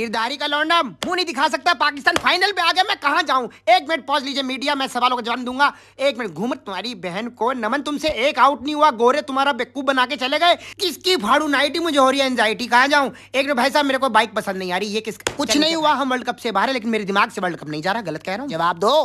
गिरदारी का लौंडा मुंह नहीं दिखा सकता पाकिस्तान फाइनल पे आ गया मैं कहा जाऊं एक मिनट पॉज लीजिए मीडिया मैं सवालों का जवाब दूंगा एक मिनट घूम तुम्हारी बहन को नमन तुमसे एक आउट नहीं हुआ गोरे तुम्हारा बेकूब बना के चले गए किसकी फाड़ू नाइटी मुझे हो रही है एंजाइटी कहा जाऊं एक मिनट भाई साहब मेरे को बाइक पसंद नहीं आ रही ये किस कुछ नहीं हुआ हम वर्ल्ड कप से बाहर है लेकिन मेरे दिमाग से वर्ल्ड कप नहीं जा रहा गलत कह रहा हूँ जवाब दो